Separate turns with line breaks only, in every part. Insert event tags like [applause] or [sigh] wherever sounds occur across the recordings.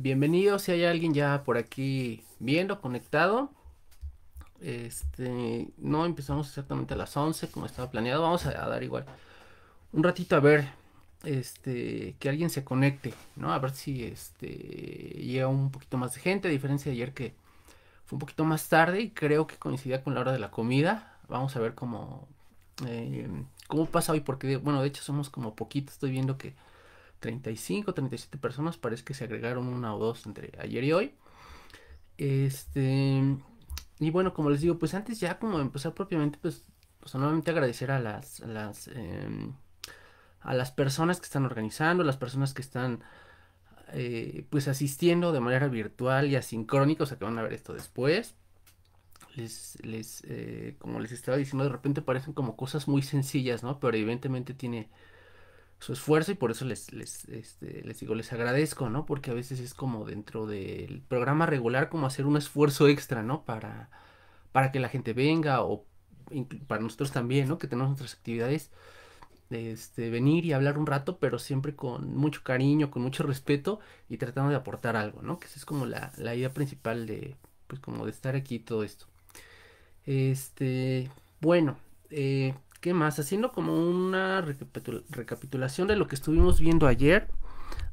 Bienvenidos, si hay alguien ya por aquí viendo, conectado. Este, no empezamos exactamente a las 11 como estaba planeado. Vamos a, dar igual un ratito a ver este que alguien se conecte, ¿no? A ver si este llega un poquito más de gente, a diferencia de ayer que fue un poquito más tarde y creo que coincidía con la hora de la comida. Vamos a ver cómo eh, cómo pasa hoy porque bueno, de hecho somos como poquitos, estoy viendo que 35, 37 personas. Parece que se agregaron una o dos entre ayer y hoy. Este. Y bueno, como les digo, pues antes ya como empezar propiamente, pues, pues solamente nuevamente agradecer a las, em, a las, personas que están organizando, las personas que están eh, pues asistiendo de manera virtual y asincrónica, o sea que van a ver esto después. Les, les eh, como les estaba diciendo, de repente parecen como cosas muy sencillas, ¿no? Pero evidentemente tiene, su esfuerzo y por eso les, este, les, digo, les agradezco, ¿no? Porque a veces es como dentro del programa regular como hacer un esfuerzo extra, ¿no? Para, para que la gente venga o para nosotros también, ¿no? Que tenemos nuestras actividades, este, venir y hablar un rato, pero siempre con mucho cariño, con mucho respeto y tratando de aportar algo, ¿no? Que esa es como la, idea principal de, pues como de estar aquí todo esto. Este, bueno, eh, ¿Qué más? Haciendo como una recapitulación de lo que estuvimos viendo ayer.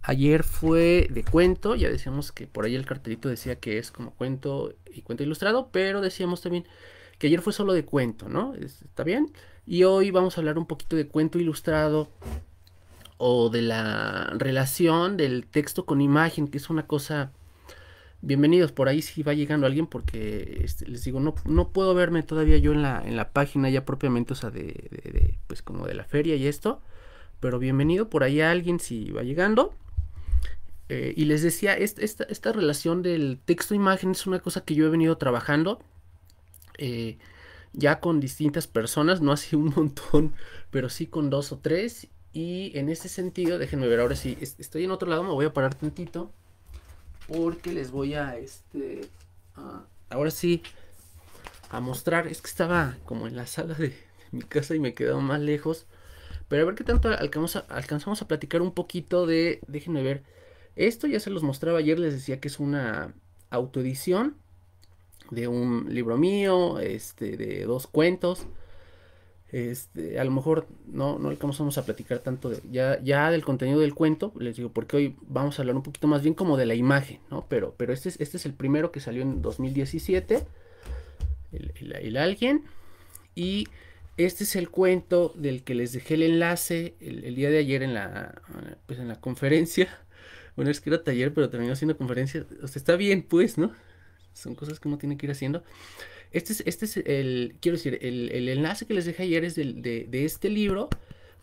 Ayer fue de cuento, ya decíamos que por ahí el cartelito decía que es como cuento y cuento ilustrado, pero decíamos también que ayer fue solo de cuento, ¿no? ¿Está bien? Y hoy vamos a hablar un poquito de cuento ilustrado o de la relación del texto con imagen, que es una cosa bienvenidos, por ahí si va llegando alguien porque este, les digo, no, no puedo verme todavía yo en la, en la página ya propiamente, o sea, de, de, pues como de la feria y esto, pero bienvenido por ahí a alguien si va llegando. Eh, y les decía, esta, relación del texto-imagen e es una cosa que yo he venido trabajando eh, ya con distintas personas, no así un [laughs] montón, pero sí con dos o tres. Y en ese sentido, déjenme ver, ahora si estoy en otro lado, me voy a parar tantito. Porque les voy a, este, ahora sí, a mostrar. Es que estaba como en la sala de, mi casa y me quedo más lejos. Pero a ver qué tanto alcanzamos a, alcanzamos a platicar un poquito de, déjenme ver, esto ya se los mostraba ayer, les decía que es una autoedición de un libro mío, este, de dos cuentos. Este, a lo mejor no, no vamos a platicar tanto ya, del contenido del cuento, les digo, porque hoy vamos a hablar un poquito más bien como de la imagen, ¿no? Pero, pero este, es, este es el primero que salió en 2017, el, alguien, y este es el cuento del que les dejé el enlace el, día de ayer en la, pues, en la conferencia, [laughs] bueno, es que era taller, pero terminó haciendo conferencia, o sea, está bien, pues, ¿no? Son cosas que uno tiene que ir haciendo. Este es, este es el, quiero decir, el, enlace que les dejé ayer es de, este libro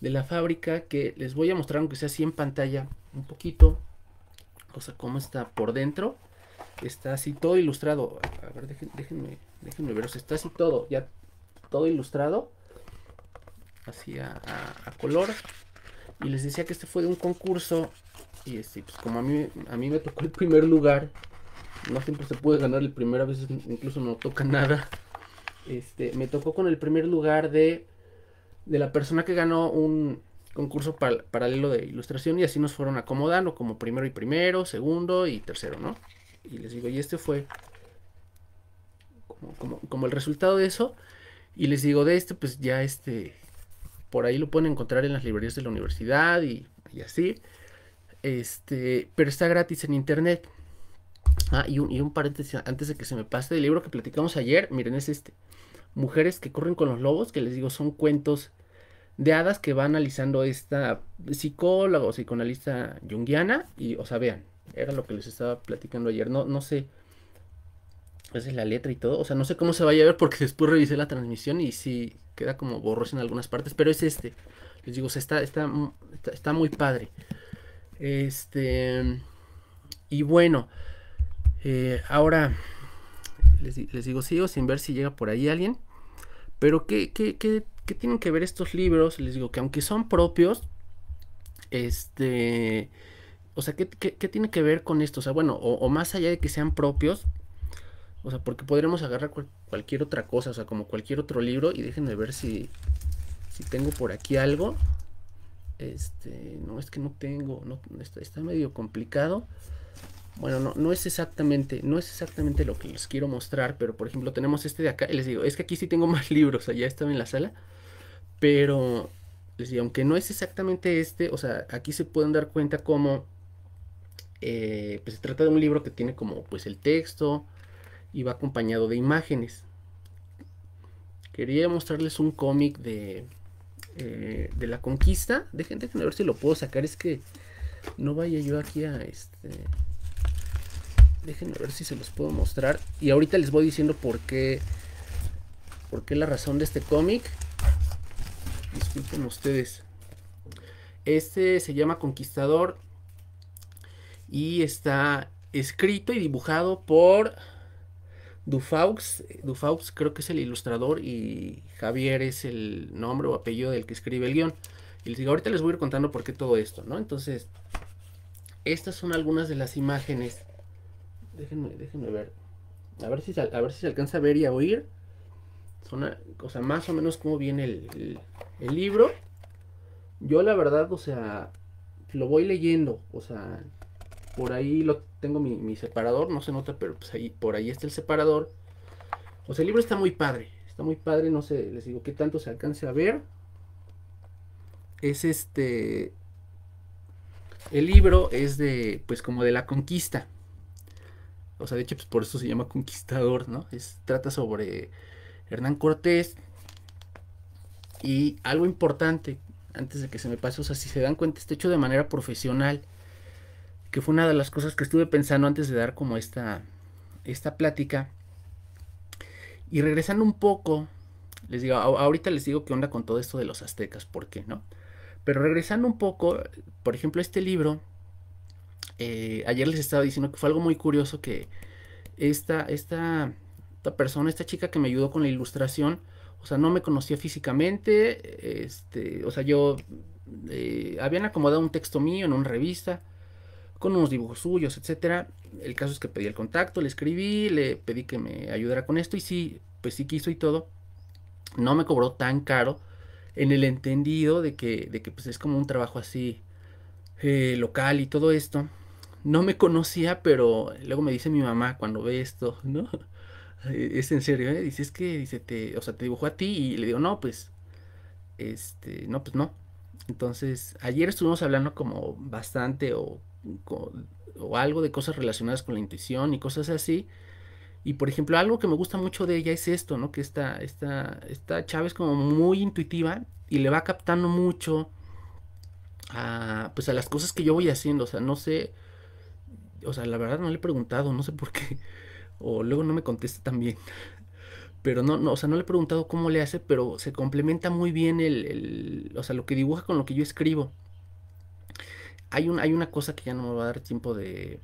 de la fábrica que les voy a mostrar, aunque sea así en pantalla, un poquito, o sea, cómo está por dentro. Está así todo ilustrado. A ver, déjenme, déjenme ver, está así todo, ya todo ilustrado, así a, color. Y les decía que este fue de un concurso y este, pues como a mí, a mí me tocó el primer lugar, no siempre se puede ganar el primero, a veces incluso no toca nada. Este, me tocó con el primer lugar de, de la persona que ganó un concurso paralelo de ilustración y así nos fueron acomodando como primero y primero, segundo y tercero, ¿no? Y les digo, y este fue como, el resultado de eso. Y les digo, de este, pues ya este, por ahí lo pueden encontrar en las librerías de la universidad y, y así. Este, pero está gratis en internet. Ah, y un, paréntesis antes de que se me pase del libro que platicamos ayer, miren, es este. Mujeres que corren con los lobos, que les digo, son cuentos de hadas que va analizando esta psicóloga o psicoanalista junguiana. Y, o sea, vean, era lo que les estaba platicando ayer. No, no sé. Esa es la letra y todo. O sea, no sé cómo se vaya a ver porque después revisé la transmisión y sí queda como borroso en algunas partes. Pero es este. Les digo, está, está, está muy padre. Este. Y bueno. Eh, ahora, les, digo, sigo sin ver si llega por ahí alguien. Pero ¿qué, qué, qué, tienen que ver estos libros? Les digo que aunque son propios, este... O sea, ¿qué, tiene que ver con esto? O sea, bueno, o, más allá de que sean propios, o sea, porque podríamos agarrar cualquier otra cosa, o sea, como cualquier otro libro, y déjenme ver si, tengo por aquí algo. Este, no, es que no tengo, no, está, está medio complicado. Bueno, no, es exactamente, no es exactamente lo que les quiero mostrar, pero por ejemplo tenemos este de acá, y les digo, es que aquí sí tengo [laughs] más libros, allá estaba en la sala, pero les digo, aunque no es exactamente este, o sea, aquí se pueden dar cuenta como eh, pues se trata de un libro que tiene como pues el texto y va acompañado de imágenes. Quería mostrarles un cómic de, eh, de la conquista. Dejen, de ver si lo puedo sacar. Es que no vaya yo aquí a este. Déjenme ver si se los puedo mostrar. Y ahorita les voy diciendo por qué. ¿Por qué la razón de este cómic? Disculpen ustedes. Este se llama Conquistador. Y está escrito y dibujado por Dufaux. Dufaux creo que es el ilustrador y Javier es el nombre o apellido del que escribe el guión. Y les ahorita les voy a ir contando por qué todo esto, ¿no? Entonces, estas son algunas de las imágenes Déjenme, déjenme ver. A ver, si, a ver si se alcanza a ver y a oír. o sea, más o menos cómo viene el, libro. Yo la verdad, o sea, lo voy leyendo. O sea, por ahí lo tengo mi, mi separador, no se nota, pero pues ahí, por ahí está el separador. O sea, el libro está muy padre. Está muy padre, no sé, les digo qué tanto se alcance a ver. Es este. El libro es de, pues como de la conquista. O sea, de hecho, pues por eso se llama Conquistador, ¿no? Es, trata sobre Hernán Cortés. Y algo importante, antes de que se me pase, o sea, si se dan cuenta, este hecho de manera profesional, que fue una de las cosas que estuve pensando antes de dar como esta, esta plática. Y regresando un poco, les digo, ahorita les digo qué onda con todo esto de los aztecas, ¿por qué no? Pero regresando un poco, por ejemplo, este libro eh, ayer les estaba diciendo que fue algo muy curioso que esta, esta, persona, esta chica que me ayudó con la ilustración, o sea, no me conocía físicamente, este, o sea, yo eh, habían acomodado un texto mío en una revista con unos dibujos suyos, etcétera. El caso es que pedí el contacto, le escribí, le pedí que me ayudara con esto y sí, pues sí quiso y todo. No me cobró tan caro en el entendido de que, de que pues es como un trabajo así eh, local y todo esto. No me conocía, pero luego me dice mi mamá cuando ve esto, ¿no? [laughs] Eh, es en serio, ¿eh? Dice, es que, dice, te, o sea, te dibujó a ti y le digo, no, pues, este, no, pues no. Entonces, ayer estuvimos hablando como bastante o, algo de cosas relacionadas con la intuición y cosas así. Y por ejemplo, algo que me gusta mucho de ella es esto, ¿no? Que esta, esta, esta es como muy intuitiva y le va captando mucho pues a las cosas que yo voy haciendo. O sea, no sé, o sea, la verdad no le he preguntado, no sé por qué. [laughs] O luego no me conteste también. [laughs] Pero no, no, o sea, no le he preguntado cómo le hace, pero se complementa muy bien el, o sea, lo que dibuja con lo que yo escribo. Hay, un, hay una cosa que ya no me va a dar tiempo de,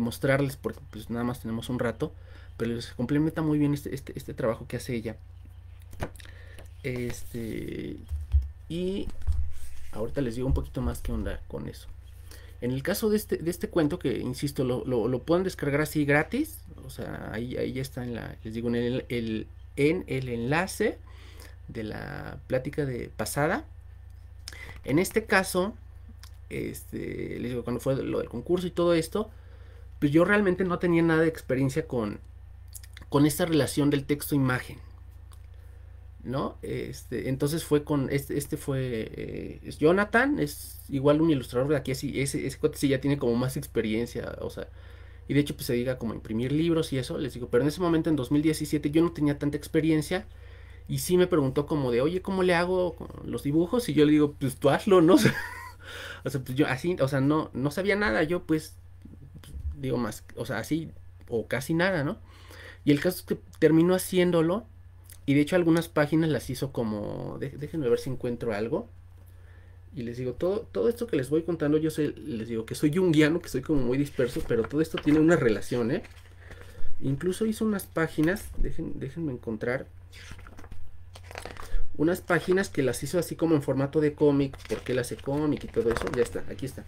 mostrarles porque pues nada más tenemos un rato, pero se complementa muy bien este, este, este trabajo que hace ella. Este, y Ahorita les digo un poquito más qué onda con eso. En el caso de este, de este cuento, que insisto, lo, pueden descargar así gratis. O sea, ahí, ahí ya está en la, les digo, en el, en el enlace de la plática de pasada. En este caso, este, les digo, cuando fue lo del concurso y todo esto, pues yo realmente no tenía nada de experiencia con, con esta relación del texto-imagen. ¿no? Este, entonces fue con, este, este fue, eh, Jonathan, es igual un ilustrador de aquí, así, ese, ese cuate sí ya tiene como más experiencia, o sea, y de hecho pues se diga como imprimir libros y eso, les digo, pero en ese momento en 2017 yo no tenía tanta experiencia y sí me preguntó como de, oye, ¿cómo le hago los dibujos? Y yo le digo, pues tú hazlo, ¿no? [laughs] o sea, pues yo así, o sea, no, no sabía nada, yo pues, digo más, o sea, así o casi nada, ¿no? Y el caso es que terminó haciéndolo y de hecho algunas páginas las hizo como, déjenme ver si encuentro algo. Y les digo, todo, todo esto que les voy contando, yo les digo que soy un guiano, que soy como muy disperso, pero todo esto tiene una relación, ¿eh? Incluso hizo unas páginas, déjenme encontrar, unas páginas que las hizo así como en formato de cómic, porque las hace cómic y todo eso, ya está, aquí está.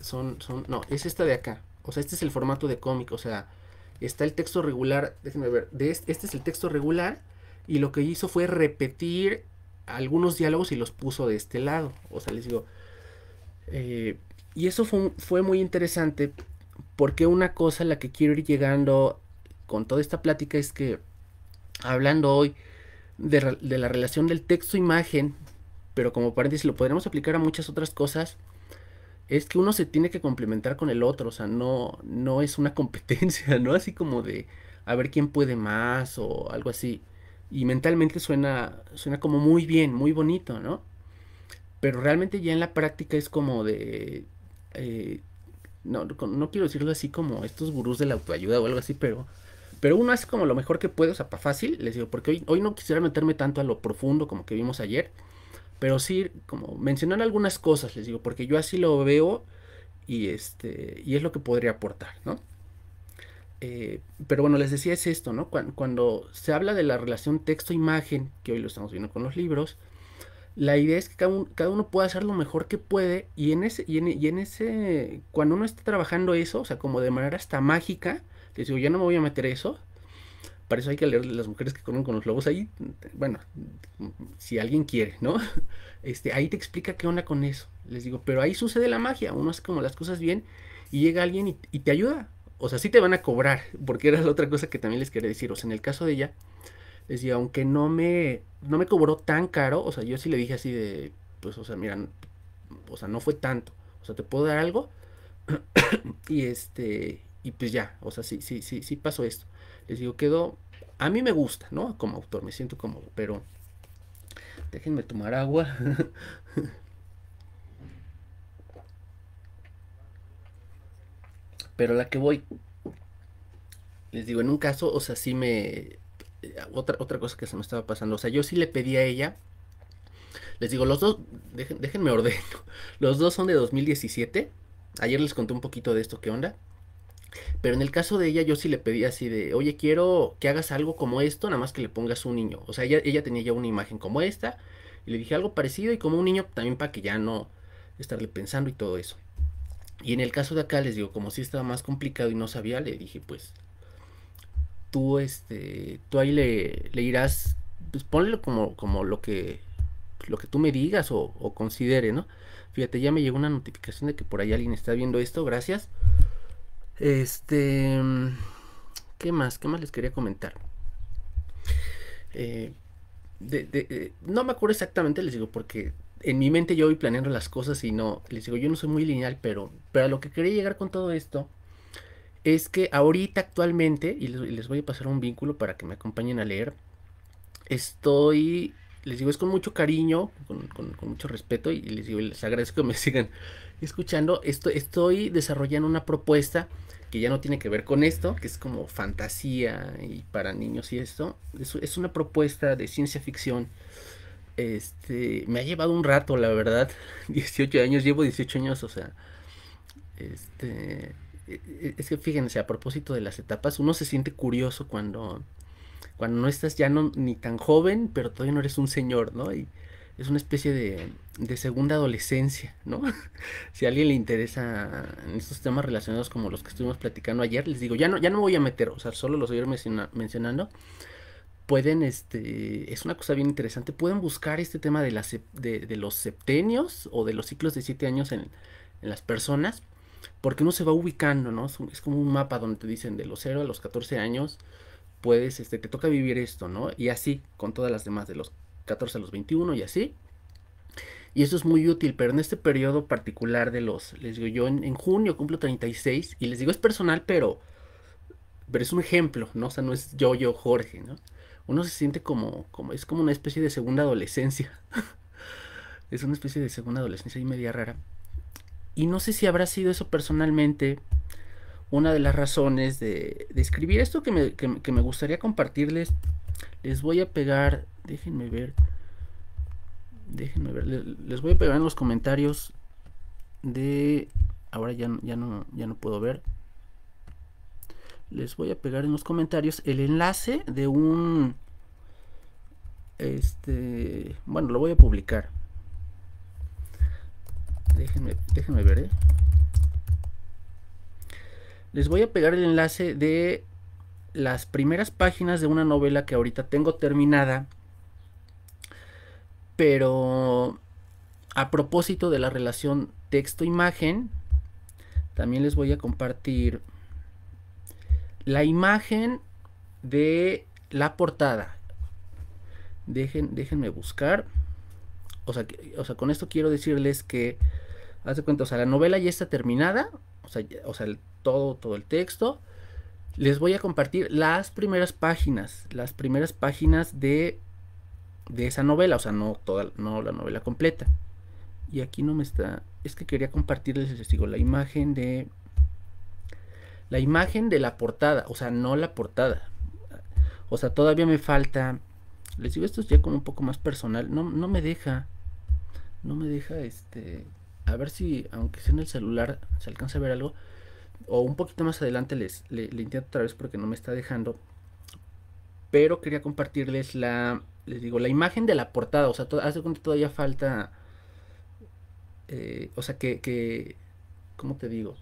Son, son, no, es esta de acá, o sea, este es el formato de cómic, o sea, está el texto regular, déjenme ver, este, es el texto regular y lo que hizo fue repetir algunos diálogos y los puso de este lado, o sea, les digo, eh, y eso fue, muy interesante porque una cosa a la que quiero ir llegando con toda esta plática es que hablando hoy de, la relación del texto-imagen, pero como paréntesis lo podríamos aplicar a muchas otras cosas, es que uno se tiene que complementar con el otro, o sea, no, no es una [laughs] competencia, ¿no? Así como de a ver quién puede más o algo así. Y mentalmente suena, suena como muy bien, muy bonito, ¿no? Pero realmente ya en la práctica es como de... Eh, no, quiero decirlo así como estos gurús de la autoayuda o algo así, pero... Pero uno hace como lo mejor que puede, o sea, para fácil, les digo, porque hoy, hoy no quisiera meterme tanto a lo profundo como que vimos ayer, pero sí, como mencionar algunas cosas, les digo, porque yo así lo veo y, este, y es lo que podría aportar, ¿no? Eh, pero bueno, les decía es esto, ¿no? Cuando, se habla de la relación texto-imagen, que hoy lo estamos viendo con los libros, la idea es que cada, uno pueda hacer lo mejor que puede y en, ese, y en, y en ese, cuando uno está trabajando eso, o sea, como de manera hasta mágica, les digo, ya no me voy a meter eso, para eso hay que leer las mujeres que corren con los lobos. Ahí, bueno, si alguien quiere, ¿no? [laughs] Este, ahí te explica qué onda con eso. Les digo, pero ahí sucede la magia. Uno hace como las cosas bien y llega alguien y, te ayuda. O sea, sí te van a cobrar, [laughs] porque era la otra cosa que también les quería decir. O sea, en el caso de ella, les digo, aunque no me, no me cobró tan caro, o sea, yo sí le dije así de, pues, o sea, mira, o sea, no fue tanto. O sea, te puedo dar algo. [clears throat] y este, y pues ya, o sea, sí, sí, sí, sí pasó esto. Les digo, quedó, a mí me gusta, ¿no? Como autor, me siento cómodo, pero déjenme tomar agua. [laughs] pero la que voy, les digo, en un caso, o sea, sí me... Otra, otra cosa que se me estaba pasando, o sea, yo sí le pedí a ella les digo, los dos, déjenme ordeno. [laughs] Los dos son de 2017. Ayer les conté un poquito de esto, ¿qué onda? Pero en el caso de ella, yo sí le pedí así de, oye, quiero que hagas algo como esto, nada más que le pongas un niño. O sea, ella, tenía ya una imagen como esta, y le dije algo parecido y como un niño también para que ya no estarle pensando y todo eso. Y en el caso de acá, les digo, como si estaba más complicado y no sabía, le dije, pues, tú, este, tú ahí le, le irás, pues ponle como, como lo que pues, lo que tú me digas o, o considere, ¿no? Fíjate, ya me llegó una notificación de que por ahí alguien está viendo esto, gracias. Este. ¿Qué más? ¿Qué más les quería comentar? Eh, eh, no me acuerdo exactamente, les digo, porque en mi mente yo voy planeando las cosas y no, les digo, yo no soy muy lineal, pero, pero a lo que quería llegar con todo esto es que ahorita actualmente, y les voy a pasar un vínculo para que me acompañen a leer, estoy les digo, es con mucho cariño, con, mucho respeto y, les digo, les agradezco que me [laughs] sigan escuchando. Esto, estoy desarrollando una propuesta que ya no tiene que ver con esto, que es como fantasía y para niños y esto. Es, una propuesta de ciencia ficción. Este, me ha llevado un rato, la verdad. 18 [laughs] años, llevo 18 años, o sea, este, e, e, es que fíjense, a propósito de las etapas, uno se siente curioso cuando cuando no estás ya no, ni tan joven, pero todavía no eres un señor, ¿no? Y es una especie de, de segunda adolescencia, ¿no? [laughs] si a alguien le interesa en estos temas relacionados como los que estuvimos platicando ayer, les digo, ya no, ya no me voy a meter, o sea, solo los voy a ir mencionando. Pueden, este, es una cosa bien interesante, pueden buscar este tema de, las, de, de los septenios o de los ciclos de siete años en, en las personas, porque uno se va ubicando, ¿no? Es, es, como un mapa donde te dicen de los 0 a los 14 años, puedes, este, te toca vivir esto, ¿no? Y así, con todas las demás, de los 14 a los 21 y así. Y eso es muy útil, pero en este periodo particular de los, les digo yo, en, junio cumplo 36 y les digo es personal, pero, pero es un ejemplo, ¿no? O sea, no es yo, yo, Jorge, ¿no? Uno se siente como, como, es como una especie de segunda adolescencia. [laughs] es una especie de segunda adolescencia y media rara. Y no sé si habrá sido eso personalmente, una de las razones de, escribir esto que me, gustaría compartirles. Les voy a pegar, déjenme ver, déjenme ver, les, voy a pegar en los comentarios de, ahora ya, ya, no, ya no puedo ver, les voy a pegar en los comentarios el enlace de un, este, bueno, lo voy a publicar. Déjenme, déjenme ver, ¿eh? Les voy a pegar el enlace de las primeras páginas de una novela que ahorita tengo terminada. Pero a propósito de la relación texto-imagen, también les voy a compartir la imagen de la portada. Dejen, déjenme buscar. O sea, o sea, con esto quiero decirles que, hace cuenta, o sea, la novela ya está terminada. O sea, o sea, todo, todo el texto. Les voy a compartir las primeras páginas, las primeras páginas de, de esa novela, o sea, no, toda, no la novela completa. Y aquí no me está, es que quería compartirles, les digo, la imagen de, la imagen de la portada, o sea, no la portada. O sea, todavía me falta, les digo, esto es ya con un poco más personal, no, no me deja, no me deja este, a ver si, aunque sea en el celular, se alcanza a ver algo o un poquito más adelante les le, intento otra vez porque no me está dejando. Pero quería compartirles la, les digo, la imagen de la portada. O sea, hace cuenta todavía falta, eh, o sea, que, que, ¿cómo te digo?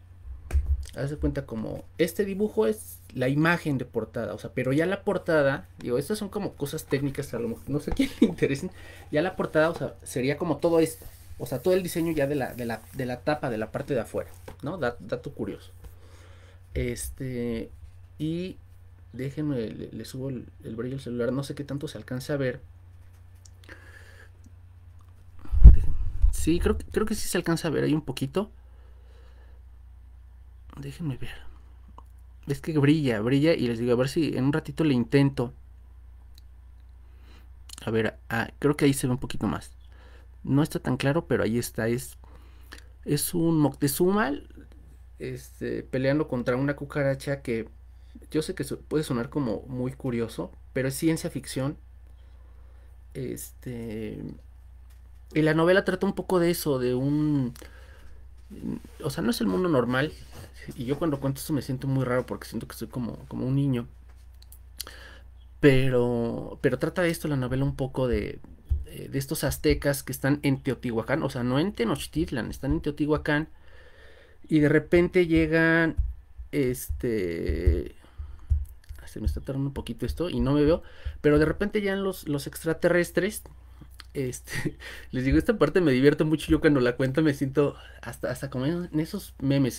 Haz de cuenta como este dibujo es la imagen de portada, o sea, pero ya la portada, digo, estas son como cosas técnicas, a lo mejor no sé quién le interesen, ya la portada, o sea, sería como todo esto, o sea, todo el diseño ya de de la, de la tapa, de la parte de afuera, ¿no? dato curioso. Este, y déjenme, le, subo el, brillo al celular, no sé qué tanto se alcanza a ver. Sí, creo, creo que sí se alcanza a ver ahí un poquito. Déjenme ver. Es que brilla, brilla y les digo, a ver si en un ratito le intento. A ver, ah, creo que ahí se ve un poquito más. No está tan claro, pero ahí está. Es, es un Moctezuma este, peleando contra una cucaracha que yo sé que puede sonar como muy curioso, pero es ciencia ficción. Este. Y la novela trata un poco de eso, de un. O sea, no es el mundo normal. Y yo cuando cuento esto me siento muy raro porque siento que soy como, como un niño. Pero, pero trata de esto la novela un poco de, de estos aztecas que están en Teotihuacán, o sea, no en Tenochtitlan, están en Teotihuacán y de repente llegan, este... Se me está tardando un poquito esto y no me veo. Pero de repente llegan los, los extraterrestres. Este, [laughs] les digo, esta parte me divierto mucho. Yo cuando la cuento me siento hasta, hasta como en esos memes.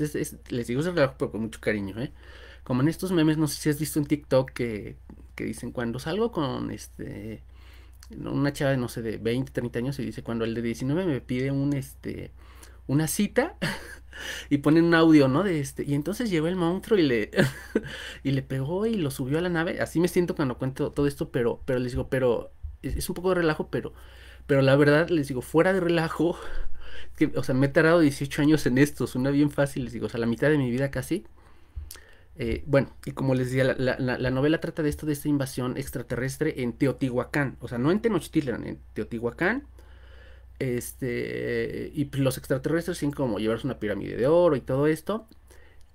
les digo, se relajo, pero con mucho cariño, ¿eh? Como en estos memes, no sé si has visto en TikTok que, que dicen cuando salgo con este una chava, no sé, de 20, 30 años y dice cuando el de 19 me pide un este una cita [laughs] y ponen un audio, ¿no? De este, y entonces llegó el monstruo y le, [laughs] y le pegó y lo subió a la nave. Así me siento cuando cuento todo esto, pero, pero les digo, pero es, un poco de relajo, pero, pero la verdad les digo, fuera de relajo, [laughs] que, o sea, me he tardado 18 años en esto, una bien fácil, les digo, o sea, la mitad de mi vida casi. Eh, bueno, y como les decía, la, la, novela trata de esto, de esta invasión extraterrestre en Teotihuacán, o sea, no en Tenochtitlan, en Teotihuacán, este, y los extraterrestres sin como llevarse una pirámide de oro y todo esto.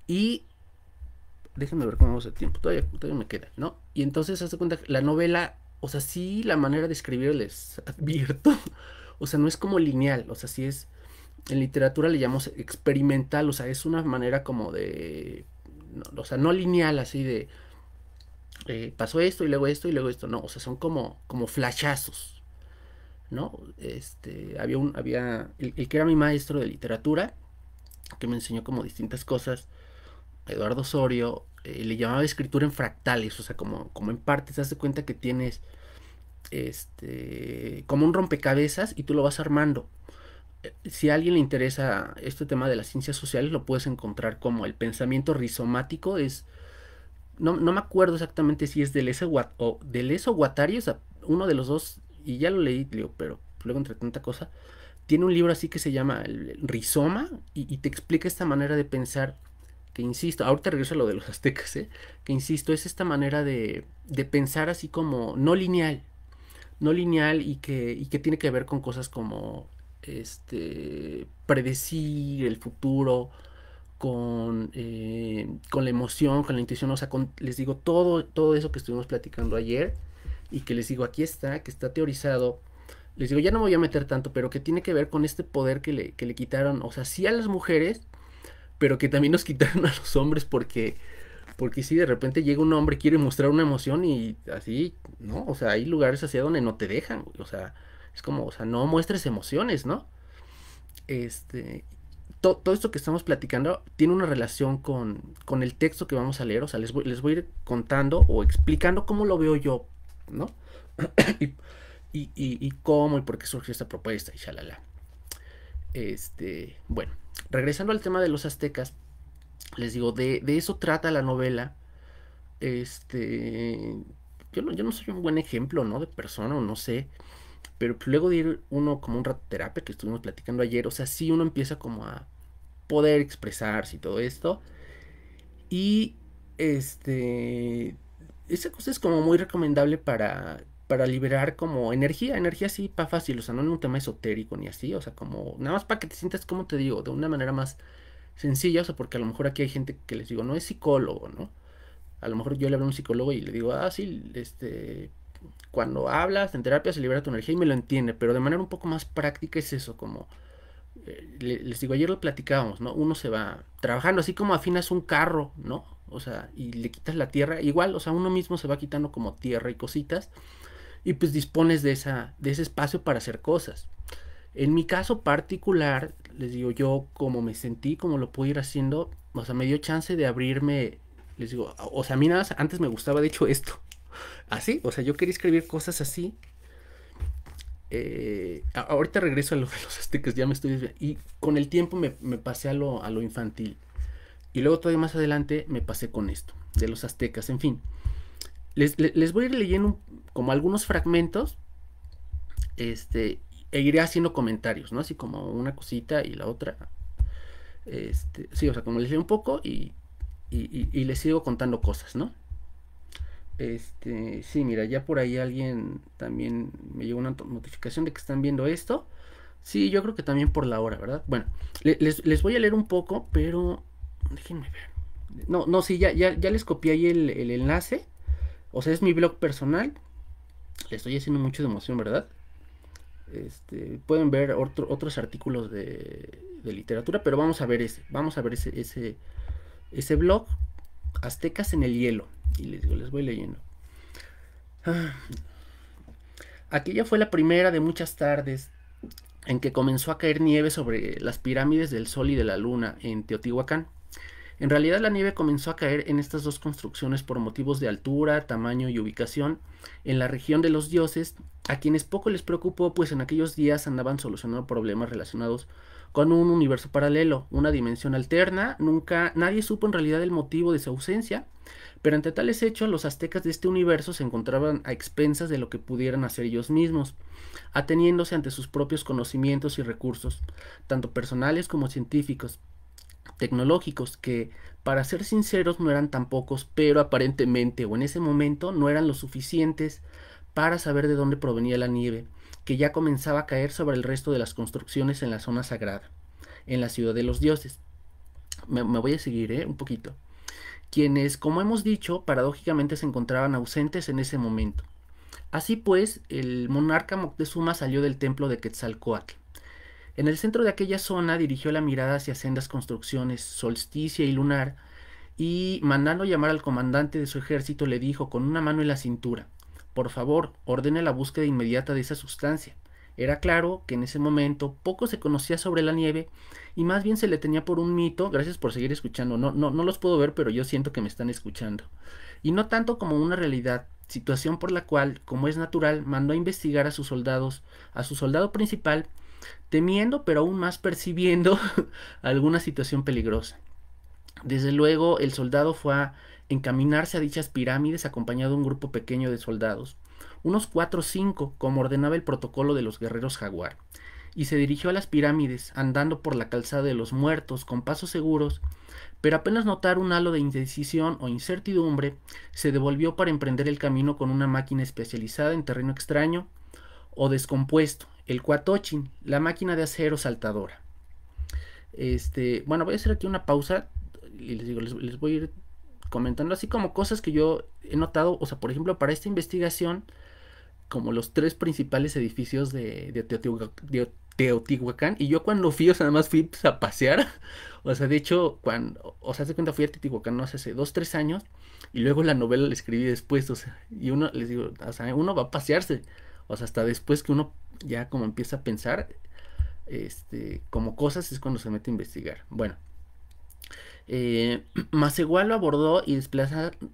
Y déjenme ver cómo vamos el tiempo, todavía, me queda, ¿no? Y entonces, hace cuenta que la novela, o sea, sí, la manera de escribir les [laughs] advierto, o sea, no es como lineal, o sea, sí es, en literatura le llamamos experimental, o sea, es una manera como de, o sea, no lineal, así de, eh, pasó esto y luego esto y luego esto, no, o sea, son como, como flashazos, ¿no? Este, había un, había, el, que era mi maestro de literatura, que me enseñó como distintas cosas, Eduardo Osorio, eh, le llamaba escritura en fractales, o sea, como, como en partes, te das cuenta que tienes, este, como un rompecabezas y tú lo vas armando. Eh, si a alguien le interesa este tema de las ciencias sociales, lo puedes encontrar como el pensamiento rizomático, es... No, me acuerdo exactamente si es del o, o Guattari, o sea, uno de los dos y ya lo leí, Leo, pero luego entre tanta cosa, tiene un libro así que se llama el Rizoma y, te explica esta manera de pensar, que insisto, ahorita regreso a lo de los [laughs] aztecas, ¿eh? que insisto, es esta manera de, de, pensar así como no lineal, no lineal y que, que tiene que ver con cosas como este, predecir el futuro, con, eh, con la emoción, con la intuición, o sea, con, les digo, todo, todo eso que estuvimos platicando ayer y que les digo, aquí está, que está teorizado. Les digo, ya no me voy a meter tanto, pero que tiene que ver con este poder que le, quitaron, o sea, sí a las mujeres, pero que también nos [laughs] quitaron a los hombres porque, porque si de repente llega un hombre, quiere mostrar una emoción y así, ¿no? O sea, hay lugares hacia donde no te dejan, O sea, es como, o sea, no muestres emociones, ¿no? Este, todo esto que estamos platicando tiene una relación con, el texto que vamos a leer. O sea, les les voy a ir contando o explicando cómo lo veo yo ¿no? [clears throat] y, cómo y por qué surgió esta propuesta y shalala. Este, bueno, regresando al tema de los aztecas, les digo, de, eso trata la novela. Este, yo no, no soy un buen ejemplo, ¿no? De persona o no sé. Pero pues, luego de ir uno como un rato que estuvimos platicando ayer, o sea, si uno empieza como a poder expresarse y todo esto. Y este esa cosa es como muy recomendable para, para liberar como energía, energía así para fácil, o sea, no en un tema esotérico ni así, o sea, como nada más para que te sientas, como te digo, de una manera más sencilla, o sea, porque a lo mejor aquí hay gente que les digo, no es psicólogo, ¿no? A lo mejor yo le hablo a un psicólogo y le digo, ah, sí, este, cuando hablas en terapia se libera tu energía y me lo entiende, pero de manera un poco más práctica es eso, como eh, les digo, ayer lo platicábamos, ¿no? Uno se va trabajando, así como afinas un carro, ¿no? o sea, y le quitas la tierra, igual, o sea, uno mismo se va quitando como tierra y cositas, y pues dispones de, esa, de ese espacio para hacer cosas. En mi caso particular, les digo, yo como me sentí, como lo pude ir haciendo, o sea, me dio chance de abrirme, les digo, o sea, a mí nada, antes me gustaba de hecho esto, [laughs] así, o sea, yo quería escribir cosas así. Eh, ahorita regreso a lo de los aztecas, ya me estoy... Y con el tiempo me, me pasé a lo, a lo infantil y luego todavía más adelante me pasé con esto, de los aztecas, en fin. Les, voy a ir leyendo como algunos fragmentos este, e iré haciendo comentarios, ¿no? Así como una cosita y la otra. Este, sí, o sea, como les leo un poco y, y, les sigo contando cosas, ¿no? Este, sí, mira, ya por ahí alguien también me llegó una notificación de que están viendo esto. Sí, yo creo que también por la hora, ¿verdad? Bueno, les, les voy a leer un poco, pero Déjenme ver. No, no, sí, ya, ya, les copié ahí el, enlace. O sea, es mi blog personal. estoy haciendo mucho de emoción, ¿verdad? Este, pueden ver otros otros artículos de, de, literatura, pero vamos a ver ese. Vamos a ver ese, ese, blog. Aztecas en el hielo. Y les digo, les voy leyendo. Ah, Aquella fue la primera de muchas tardes en que comenzó a caer nieve sobre las pirámides del Sol y de la Luna en Teotihuacán. En realidad la nieve comenzó a caer en estas dos construcciones por motivos de altura, tamaño y ubicación en la región de los dioses, a quienes poco les preocupó, pues en aquellos días andaban solucionando problemas relacionados con un universo paralelo, una dimensión alterna, nunca nadie supo en realidad el motivo de su ausencia, pero ante tales hechos los aztecas de este universo se encontraban a expensas de lo que pudieran hacer ellos mismos, ateniéndose ante sus propios conocimientos y recursos, tanto personales como científicos, tecnológicos que para ser sinceros no eran tan pocos, pero aparentemente o en ese momento no eran lo suficientes para saber de dónde provenía la nieve, que ya comenzaba a caer sobre el resto de las construcciones en la zona sagrada, en la ciudad de los dioses. Me, voy a seguir, ¿eh? Un poquito. Quienes, como hemos dicho, paradójicamente se encontraban ausentes en ese momento. Así pues, el monarca Moctezuma salió del templo de Quetzalcoatl en el centro de aquella zona dirigió la mirada hacia sendas construcciones, solsticia y lunar, y mandando llamar al comandante de su ejército le dijo con una mano en la cintura, por favor, ordene la búsqueda inmediata de esa sustancia. Era claro que en ese momento poco se conocía sobre la nieve y más bien se le tenía por un mito, gracias por seguir escuchando, no, no, no los puedo ver, pero yo siento que me están escuchando. Y no tanto como una realidad, situación por la cual, como es natural, mandó a investigar a sus soldados, a su soldado principal, temiendo, pero aún más percibiendo [laughs] alguna situación peligrosa. Desde luego, el soldado fue a encaminarse a dichas pirámides acompañado de un grupo pequeño de soldados, unos cuatro o cinco, como ordenaba el protocolo de los guerreros jaguar, y se dirigió a las pirámides, andando por la calzada de los muertos con pasos seguros, pero apenas notar un halo de indecisión o incertidumbre, se devolvió para emprender el camino con una máquina especializada en terreno extraño o descompuesto, el Cuatochin, la máquina de acero saltadora. Este, bueno, voy a hacer aquí una pausa y les digo, les, voy a ir comentando así como cosas que yo he notado, o sea, por ejemplo, para esta investigación, como los tres principales edificios de, Teotihuacán, y yo cuando fui, o sea, nada más fui pues, a pasear, [laughs] o sea, de hecho, cuando, o sea, hace cuenta, fui a Teotihuacán, no sé, hace dos, tres años, y luego la novela la escribí después, o sea, y uno, les digo, o sea, uno va a pasearse, o sea, hasta después que uno ya como empieza a pensar este, como cosas es cuando se mete a investigar. Bueno, eh, [clears throat] Masegual lo abordó y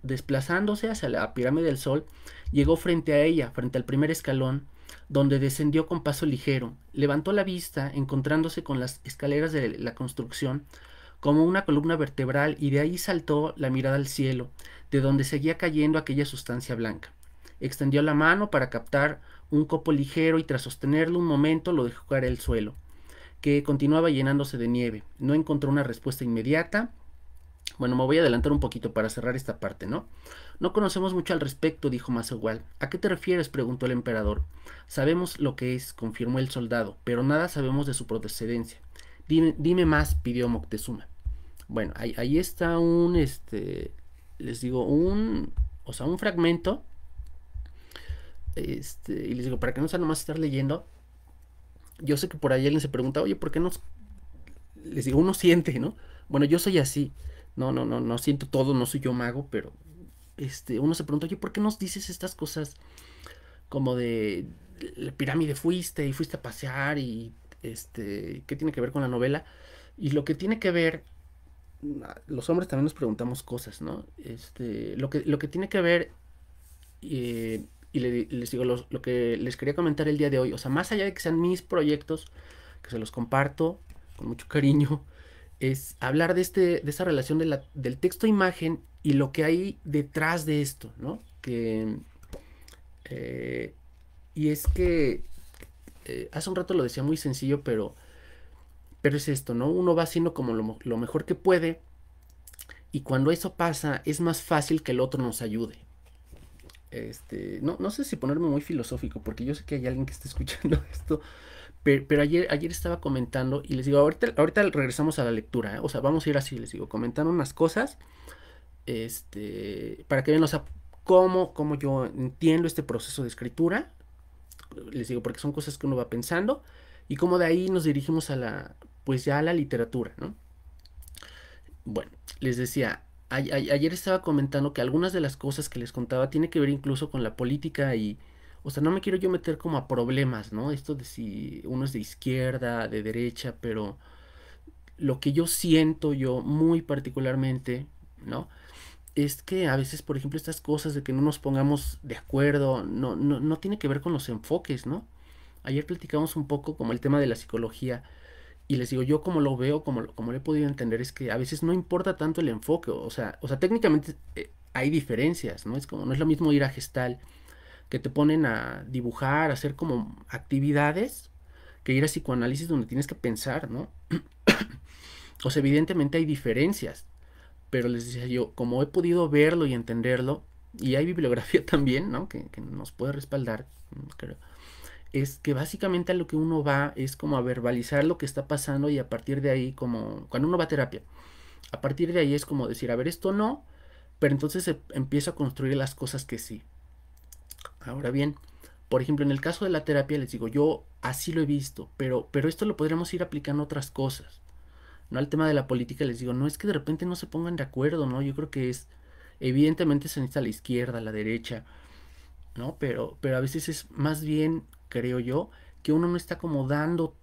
desplazándose hacia la pirámide del sol, llegó frente a ella, frente al primer escalón, donde descendió con paso ligero. Levantó la vista, encontrándose con las escaleras de la construcción, como una columna vertebral, y de ahí saltó la mirada al cielo, de donde seguía cayendo aquella sustancia blanca. Extendió la mano para captar un copo ligero y tras sostenerlo un momento lo dejó caer el suelo, que continuaba llenándose de nieve. No encontró una respuesta inmediata. Bueno, me voy a adelantar un poquito para cerrar esta parte, ¿no? No conocemos mucho al respecto, dijo igual ¿A qué te refieres? preguntó el emperador. Sabemos lo que es, confirmó el soldado, pero nada sabemos de su procedencia. Dime, más, pidió Moctezuma. Bueno, ahí, ahí está un, este, les digo, un, o sea, un fragmento este, y les digo, para que no sea nomás estar leyendo, yo sé que por ahí alguien se pregunta, oye, ¿por qué no? Les digo, uno siente, ¿no? Bueno, yo soy así. No, no, no, no siento todo, no soy yo mago, pero este, uno se pregunta, oye, ¿por qué nos dices estas cosas como de la pirámide fuiste y fuiste a pasear y este, qué tiene que ver con la novela? Y lo que tiene que ver, los hombres también nos preguntamos cosas, ¿no? Este, lo que, lo que tiene que ver eh, y les digo lo que les quería comentar el día de hoy. O sea, más allá de que sean mis proyectos, que se los comparto con mucho cariño, [laughs] es hablar de, este, de esa relación del texto-imagen e y lo que hay detrás de esto, ¿no? Eh, y es que eh, hace un rato lo decía muy sencillo, pero, pero es esto, ¿no? Uno va haciendo como lo mejor que puede y cuando eso pasa es más fácil que el otro nos ayude, este, no, no sé si ponerme muy filosófico, porque yo sé que hay alguien que está escuchando [laughs] esto, pero, ayer, ayer estaba comentando y les digo, ahorita, ahorita regresamos a la lectura, ¿eh? o sea, vamos a ir así, les digo, comentando unas cosas, este, para que vean, cómo, cómo yo entiendo este proceso de escritura, les digo, porque son cosas que uno va pensando, y cómo de ahí nos dirigimos a la, pues ya a la literatura, Bueno, les decía, ayer estaba comentando que algunas de las cosas que les contaba tiene que ver incluso con la política y, o sea, no me quiero yo meter como a problemas, ¿no? Esto de si uno es de izquierda, de derecha, pero lo que yo siento yo muy particularmente, ¿no? Es que a veces, por ejemplo, estas cosas de que no nos pongamos de acuerdo, no, no, no tiene que ver con los enfoques, ¿no? Ayer platicamos un poco como el tema de la psicología y les digo, yo como lo veo, como, como lo he podido entender, es que a veces no importa tanto el enfoque, o sea, o sea técnicamente eh, hay diferencias, ¿no? Es como, no es lo mismo ir a gestal, que te ponen a dibujar, a hacer como actividades, que ir a psicoanálisis donde tienes que pensar, ¿no? [coughs] o sea, evidentemente hay diferencias, pero les decía yo, como he podido verlo y entenderlo, y hay bibliografía [laughs] también, ¿no? Que, que nos puede respaldar, creo es que básicamente a lo que uno va es como a verbalizar lo que está pasando y a partir de ahí como cuando uno va a terapia, a partir de ahí es como decir, a ver, esto no, pero entonces se empieza a construir las cosas que sí. Ahora bien, por ejemplo, en el caso de la terapia les digo, yo así lo he visto, pero, pero esto lo podríamos ir aplicando a otras cosas. No al tema de la política les digo, no es que de repente no se pongan de acuerdo, ¿no? Yo creo que es, evidentemente se necesita la izquierda, la derecha, ¿no? Pero, pero a veces es más bien creo yo, que uno no está como dando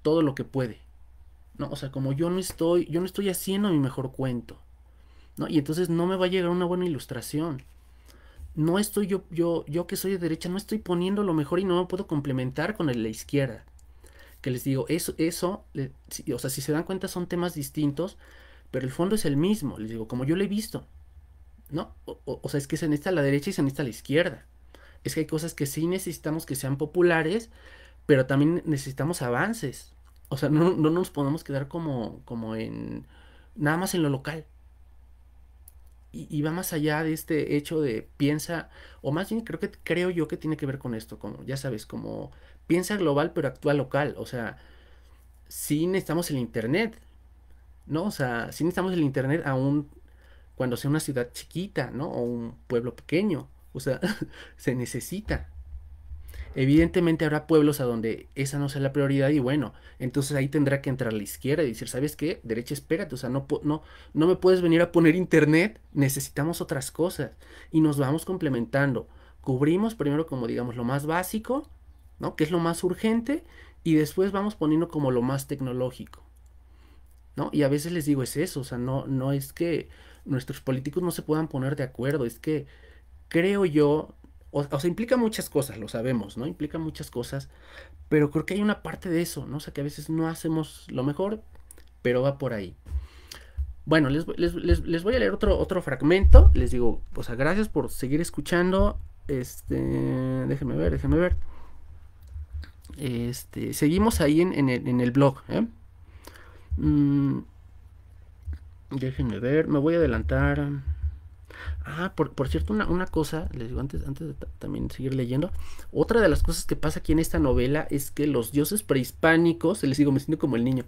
todo lo que puede. No, o sea, como yo no estoy, yo no estoy haciendo mi mejor cuento. ¿no? Y entonces no me va a llegar una buena ilustración. No estoy yo, yo, yo que soy de derecha, no estoy poniendo lo mejor y no me puedo complementar con el de la izquierda. Que les digo, eso, eso, o sea, si se dan cuenta son temas distintos, pero el fondo es el mismo. Les digo, como yo lo he visto. ¿No? O, o sea, es que se necesita la derecha y se necesita la izquierda es que hay cosas que sí necesitamos que sean populares, pero también necesitamos avances. O sea, no, nos podemos quedar como, como en, nada más en lo local. Y, va más allá de este hecho de piensa, o más bien creo que creo yo que tiene que ver con esto, como ya sabes, como piensa global pero actúa local. O sea, sí necesitamos el internet, ¿no? O sea, sí necesitamos el internet aún cuando sea una ciudad chiquita, ¿no? O un pueblo pequeño. O sea, [laughs] se necesita. Evidentemente habrá pueblos a donde esa no sea la prioridad y bueno, entonces ahí tendrá que entrar la izquierda y decir, ¿sabes qué? Derecha, espérate, o sea, no, no, no me puedes venir a poner internet, necesitamos otras cosas y nos vamos complementando. Cubrimos primero como digamos lo más básico, ¿no? Que es lo más urgente y después vamos poniendo como lo más tecnológico. ¿No? Y a veces les digo, es eso, o sea, no, no es que nuestros políticos no se puedan poner de acuerdo, es que creo yo, o, sea, implica muchas cosas, lo sabemos, ¿no? Implica muchas cosas, pero creo que hay una parte de eso, ¿no? O sea, que a veces no hacemos lo mejor, pero va por ahí. Bueno, les, voy a leer otro, otro fragmento. Les digo, o sea, gracias por seguir escuchando. Este, déjenme ver, déjenme ver. Este, seguimos ahí en, el, blog. ¿eh? Mm, déjenme ver, me voy a adelantar. Ah, por, cierto, una, cosa, les digo antes, antes de también seguir leyendo, otra de las cosas que pasa aquí en esta novela es que los dioses prehispánicos, les digo, me siento como el niño,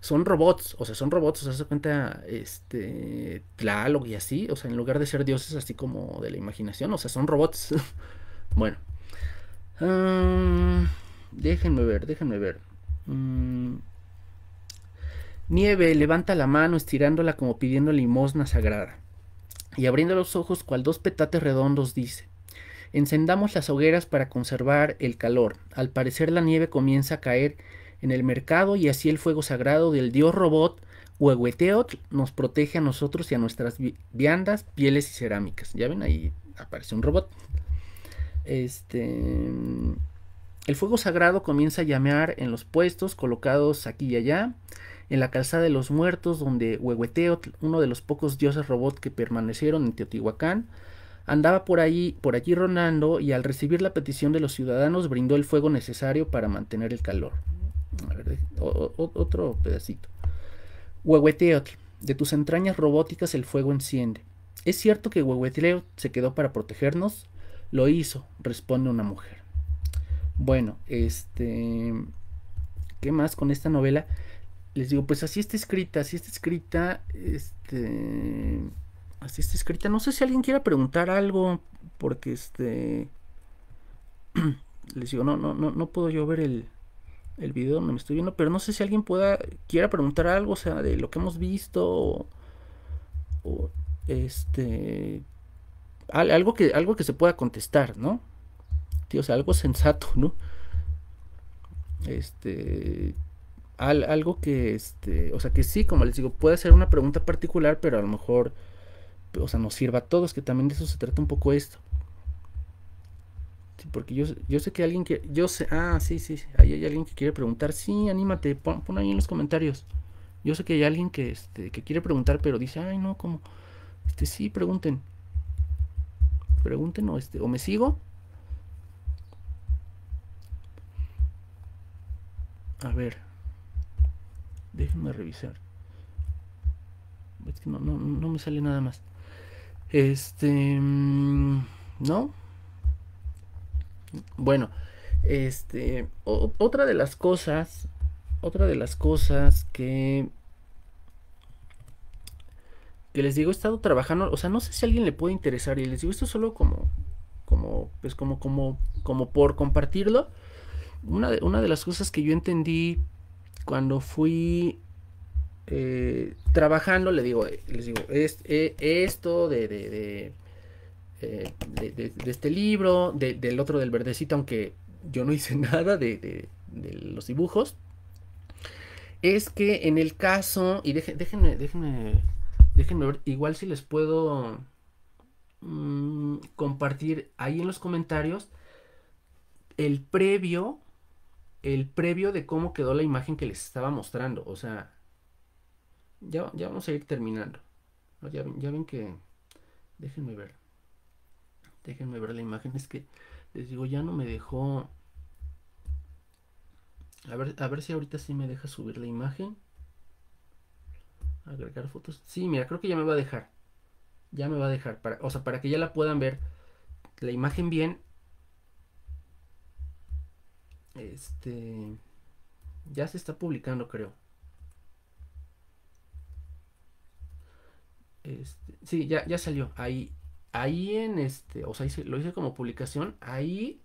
son robots, o sea, son robots, o sea, cuenta, este, Tlaloc y así, o sea, en lugar de ser dioses así como de la imaginación, o sea, son robots. [laughs] bueno. Ah, déjenme ver, déjenme ver. Mm. nieve levanta la mano estirándola como pidiendo limosna sagrada y abriendo los ojos cual dos petates redondos dice, Encendamos las hogueras para conservar el calor. Al parecer la nieve comienza a caer en el mercado y así el fuego sagrado del dios robot Huehueteotl nos protege a nosotros y a nuestras viandas, pieles y cerámicas. Ya ven, ahí aparece un robot. Este. El fuego sagrado comienza a llamear en los puestos colocados aquí y allá en la calzada de los muertos, donde Huehueteotl, uno de los pocos dioses robot que permanecieron en Teotihuacán, andaba por allí, por allí rondando y al recibir la petición de los ciudadanos brindó el fuego necesario para mantener el calor. otro pedacito. Huehueteotl, de tus entrañas robóticas el fuego enciende. ¿Es cierto que Huehueteotl se quedó para protegernos? Lo hizo, responde una mujer. Bueno, este... ¿Qué más con esta novela? les digo, pues así está escrita, así está escrita, este, así está escrita. No sé si alguien quiera preguntar algo, porque este, [clears throat] les digo, no, no, no, no puedo yo ver el, el video donde me estoy viendo, pero no sé si alguien pueda, quiera preguntar algo, o sea, de lo que hemos visto, o, o este, algo que, algo que se pueda contestar, ¿no? Tío, o sea, algo sensato, ¿no? Este algo que, este, o sea, que sí, como les digo, puede ser una pregunta particular, pero a lo mejor, o sea, nos sirva a todos, que también de eso se trata un poco esto. Sí, porque yo, sé que alguien que, yo sé, ah, sí, sí, ahí hay alguien que quiere preguntar, sí, anímate, pon, ahí en los comentarios. Yo sé que hay alguien que, este, que quiere preguntar, pero dice, ay, no, como, este, sí, pregunten. Pregunten o, este, o me sigo. A ver, Déjenme revisar. que no, no, me sale nada más. Este. Mm, ¿No? Bueno, este. otra de las cosas. Otra de las cosas que. Que les digo, he estado trabajando. O sea, no sé si a alguien le puede interesar. Y les digo esto solo como. Como. Pues como, como. Como por compartirlo. Una una de las cosas que yo entendí cuando fui eh, trabajando, le digo, eh, les digo, es, eh, esto de, este libro, del otro del verdecito, aunque yo no hice [laughs] nada de, los dibujos, es que en el caso, y déjenme, déjenme, déjenme ver, igual si les puedo mm, compartir ahí en los comentarios el previo el previo de cómo quedó la imagen que les estaba mostrando. O sea, ya, ya vamos a ir terminando. Ya, ven que... Déjenme ver. Déjenme ver la imagen. Es que les digo, ya no me dejó... A ver, a ver si ahorita sí me deja subir la imagen. Agregar fotos. Sí, mira, creo que ya me va a dejar. Ya me va a dejar. o sea, para que ya la puedan ver la imagen bien este. Ya se está publicando, creo. Este, sí, ya, ya salió. Ahí, ahí en este, o sea, lo hice como publicación. Ahí,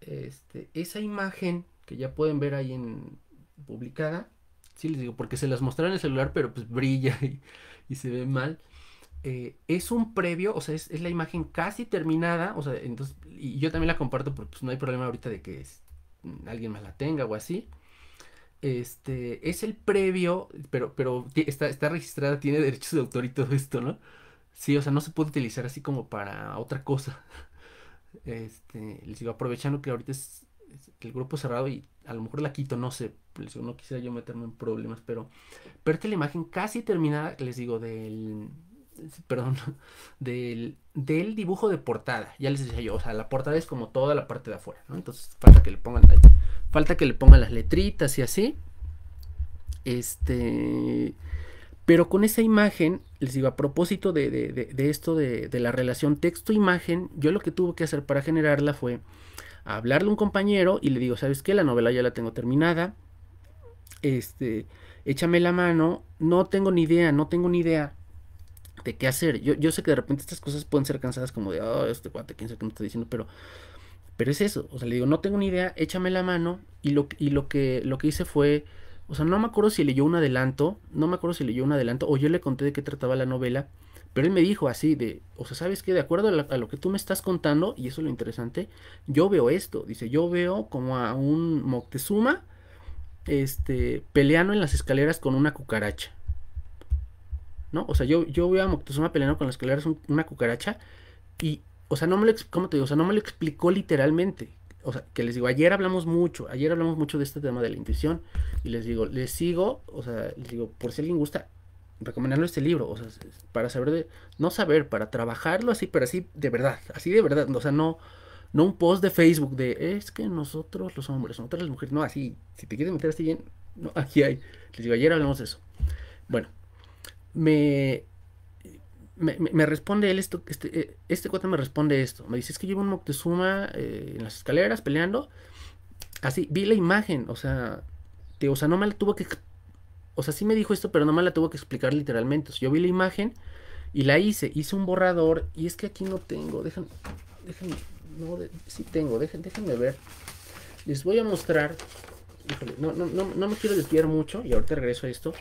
este, esa imagen que ya pueden ver ahí en publicada. Sí, les digo, porque se las mostraron en el celular, pero pues brilla y, se ve mal. Eh, es un previo, o sea, es, la imagen casi terminada. O sea, entonces, y yo también la comparto porque pues, no hay problema ahorita de que es, este, alguien más la tenga o así. Este, es el previo, pero, pero está, está registrada, tiene derechos de autor y todo esto, ¿no? Sí, o sea, no se puede utilizar así como para otra cosa. [laughs] Este, les digo, aprovechando que ahorita es, el grupo cerrado y a lo mejor la quito, no sé, les digo, no quisiera yo meterme en problemas, pero, pero esta la imagen casi terminada, les digo, del, [laughs] perdón, [laughs] del, dibujo de portada. Ya les decía yo, o sea, la portada es como toda la parte de afuera, ¿no? Entonces falta que le pongan, falta que le pongan las letritas y así. Este, pero con esa imagen, les digo, a propósito de, esto de, la relación texto-imagen, yo lo que tuve que hacer para generarla fue hablarle a un compañero y le digo, ¿sabes qué? La novela ya la tengo terminada. Este, échame la mano, no tengo ni idea, no tengo ni idea qué hacer. Yo, yo sé que de repente estas cosas pueden ser cansadas como de, oh, este cuate, quién sabe qué me está diciendo, pero, pero es eso. O sea, le digo, no tengo ni idea, échame la mano. Y lo, y lo, que, lo que hice fue, o sea, no me acuerdo si leyó un adelanto, no me acuerdo si leyó un adelanto, o yo le conté de qué trataba la novela, pero él me dijo así de, o sea, ¿sabes qué? De acuerdo a, lo que tú me estás contando, y eso es lo interesante, yo veo esto. Dice, yo veo como a un Moctezuma, este, peleando en las escaleras con una cucaracha. O sea, yo, yo veo a Moctezuma peleando con que le un, una cucaracha y, o sea, no me lo, ¿cómo te digo? no me lo explicó literalmente. O sea, que les digo, ayer hablamos mucho, ayer hablamos mucho de este tema de la intuición y les digo, les sigo, o sea, les digo, por si alguien gusta, recomendarle este libro, o sea, para saber de, no saber, para trabajarlo así, pero así de verdad, así de verdad, o sea, no, no un post de Facebook de, es que nosotros los hombres, nosotras las mujeres, no, así, si te quieres meter así bien, no, aquí hay, les digo, ayer hablamos de eso. Bueno, me, responde él esto, este, eh, este cuate me responde esto, me dice, es que llevo un Moctezuma eh, en las escaleras peleando, así, vi la imagen, o sea, o sea, no me la tuvo que, o sea, sí me dijo esto, pero no me la tuvo que explicar literalmente, yo vi la imagen y la hice, hice un borrador y es que aquí no tengo, déjenme, no, sí tengo, déjenme, ver, les voy a mostrar, no, no, no, no me quiero desviar mucho y ahorita regreso a esto,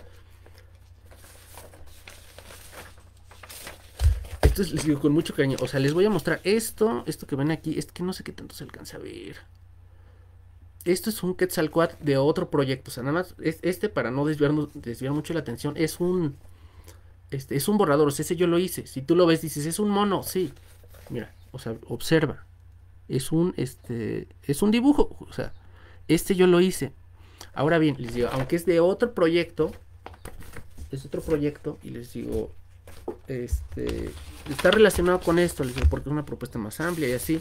les digo con mucho cariño. O sea, les voy a mostrar esto, esto que ven aquí, es que no sé qué tanto se alcanza a ver. Esto es un Quetzalcoatl de otro proyecto. O sea, nada más, este para no desviar mucho la atención, es un. Este, es un borrador, o sea, ese yo lo hice. Si tú lo ves, dices, es un mono, sí. Mira, o sea, observa. Es un, este, es un dibujo. O sea, este yo lo hice. Ahora bien, les digo, aunque es de otro proyecto, es otro proyecto, y les digo, este, está relacionado con esto, les porque es una propuesta más amplia y así.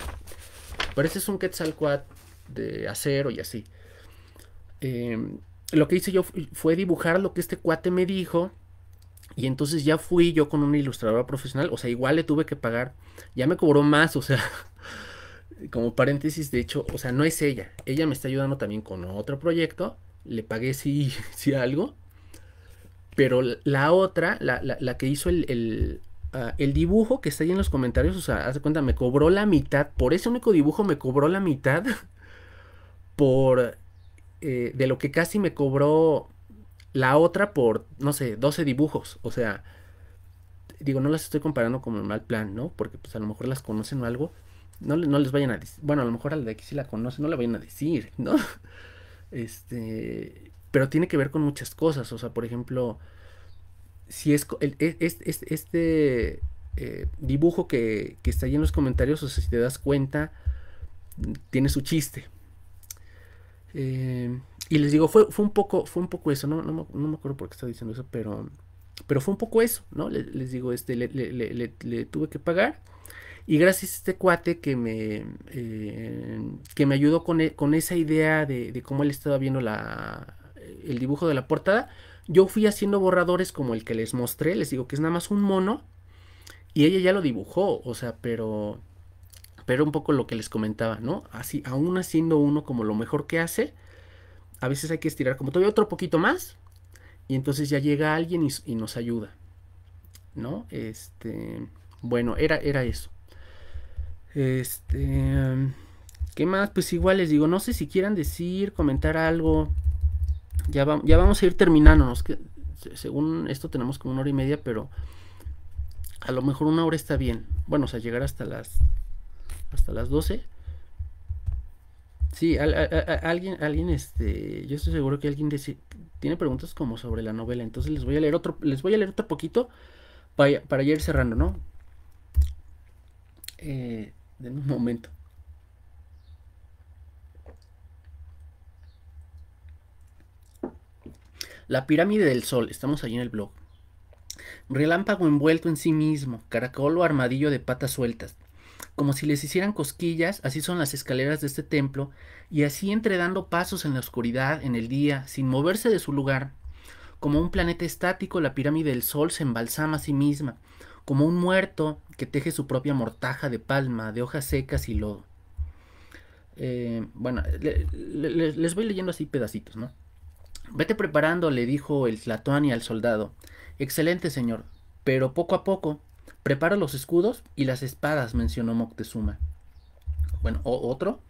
Pero ese es un Quetzalcoatl de acero y así. Em, lo que hice yo fue dibujar lo que este cuate me dijo. Y entonces ya fui yo con una ilustradora profesional. O sea, igual le tuve que pagar. Ya me cobró más, o sea. [laughs] Como paréntesis, de hecho, o sea, no es ella. Ella me está ayudando también con otro proyecto. Le pagué si [laughs] sí algo. Pero la otra, la, que hizo ah, el, dibujo que está ahí en los comentarios, o sea, haz cuenta, me cobró la mitad, por ese único dibujo me cobró la mitad, [laughs] por eh, de lo que casi me cobró la otra por, no sé, 12 dibujos, o sea, digo, no las estoy comparando como el mal plan, ¿no? Porque pues a lo mejor las conocen o algo, no, no les vayan a decir, bueno, a lo mejor a la de aquí sí la conocen, no la vayan a decir, ¿no? [laughs] Este, pero tiene que ver con muchas cosas. O sea, por ejemplo, si es el, e, este, eh, dibujo que, está ahí en los comentarios, o sea, si te das cuenta, tiene su chiste. Eh, y les digo, fue, fue, un poco, fue un poco eso, no, me, acuerdo por qué estaba diciendo eso, pero, pero fue un poco eso, ¿no? les digo, este, le, tuve que pagar. Y gracias a este cuate que me, eh, que me ayudó con, e, esa idea de cómo él estaba viendo la, el dibujo de la portada, yo fui haciendo borradores como el que les mostré, les digo que es nada más un mono y ella ya lo dibujó, o sea, pero pero un poco lo que les comentaba, ¿no? Así aún haciendo uno como lo mejor que hace, a veces hay que estirar como todavía otro poquito más y entonces ya llega alguien y, nos ayuda. ¿No? Este, bueno, era era eso. Este, ¿qué más? Pues igual les digo, no sé si quieran decir, comentar algo ya, vamos a ir terminando. que, según esto tenemos como una hora y media, pero a lo mejor una hora está bien. Bueno, o sea, llegar hasta las hasta las 12. Sí, alguien, alguien, este, yo estoy seguro que alguien tiene preguntas como sobre la novela, entonces les voy a leer otro, les voy a leer otro poquito para, ir cerrando, ¿no? Eh, un momento. La pirámide del sol, estamos allí en el blog. Relámpago envuelto en sí mismo, caracol o armadillo de patas sueltas. Como si les hicieran cosquillas, así son las escaleras de este templo, y así entre dando pasos en la oscuridad, en el día, sin moverse de su lugar. Como un planeta estático, la pirámide del sol se embalsama a sí misma, como un muerto que teje su propia mortaja de palma, de hojas secas y lodo. Eh, bueno, les voy leyendo así pedacitos, ¿no? Vete preparando, le dijo el Tlatoani al soldado. Excelente, señor, pero poco a poco. Prepara los escudos y las espadas, mencionó Moctezuma. Bueno, otro.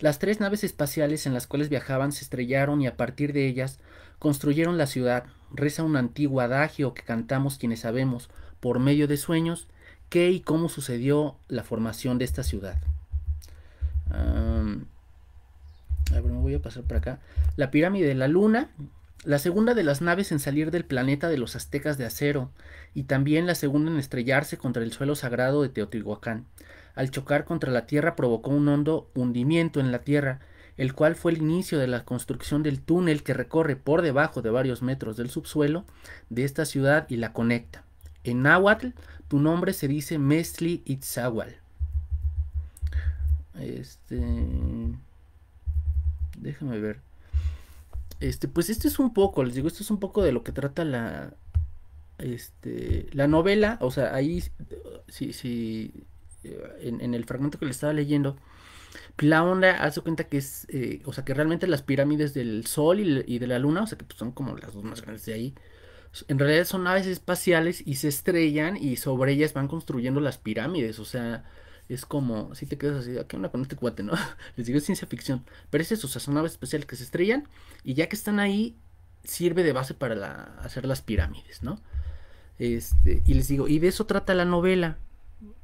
Las tres naves espaciales en las cuales viajaban se estrellaron y a partir de ellas construyeron la ciudad. Reza un antiguo adagio que cantamos quienes sabemos, por medio de sueños, qué y cómo sucedió la formación de esta ciudad. A ver, me voy a pasar por acá. La pirámide de la luna. La segunda de las naves en salir del planeta de los aztecas de acero. Y también la segunda en estrellarse contra el suelo sagrado de Teotihuacán. Al chocar contra la tierra provocó un hondo hundimiento en la tierra, el cual fue el inicio de la construcción del túnel que recorre por debajo de varios metros del subsuelo de esta ciudad y la conecta. En náhuatl, tu nombre se dice Mesli Itzahual. Este. Déjame ver. Este, pues esto es un poco, les digo, esto es un poco de lo que trata la. Este, la novela. O sea, ahí. Sí, sí. Eh, en, el fragmento que le estaba leyendo. onda hace cuenta que es, eh, o sea, que realmente las pirámides del Sol y, de la Luna, o sea, que pues son como las dos más grandes de ahí, en realidad son naves espaciales y se estrellan y sobre ellas van construyendo las pirámides, o sea, es como, si te quedas así, aquí ah, una con este cuate, no? [laughs] Les digo, es ciencia ficción. Pero es eso, o sea, son naves especiales que se estrellan y ya que están ahí, sirve de base para hacer las pirámides, ¿no? Este, y les digo, y de eso trata la novela.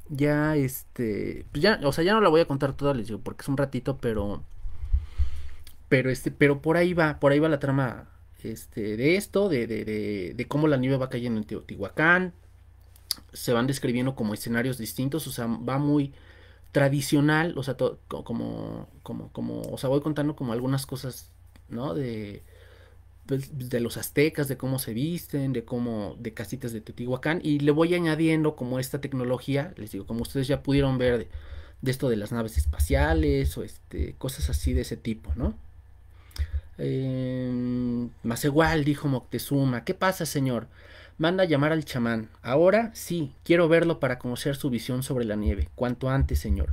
Ya, este, pues ya, o sea, ya no la voy a contar toda, les digo, porque es un ratito, pero, pero este, pero por ahí va, por ahí va la trama, este, de esto, de, de, de, de cómo la nieve va cayendo en Teotihuacán, se van describiendo como escenarios distintos, o sea, va muy tradicional, o sea, como, como, como, o sea, voy contando como algunas cosas, ¿no? De, pues, de los aztecas, de cómo se visten, de cómo, de casitas de Teotihuacán, y le voy añadiendo como esta tecnología, les digo, como ustedes ya pudieron ver de, esto de las naves espaciales, o este, cosas así de ese tipo, ¿no? Em, más igual, dijo Moctezuma, ¿qué pasa, señor? Manda a llamar al chamán. Ahora sí, quiero verlo para conocer su visión sobre la nieve. Cuanto antes, señor.